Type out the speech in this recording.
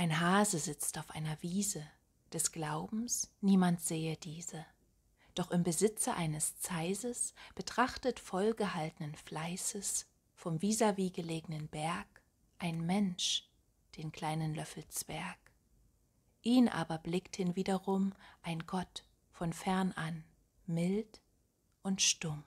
Ein Hase sitzt auf einer Wiese, des Glaubens niemand sehe diese. Doch im Besitze eines Zeises, betrachtet vollgehaltenen Fleißes, vom vis-à-vis -vis gelegenen Berg, ein Mensch, den kleinen Löffel Zwerg. Ihn aber blickt hinwiederum ein Gott von fern an, mild und stumm.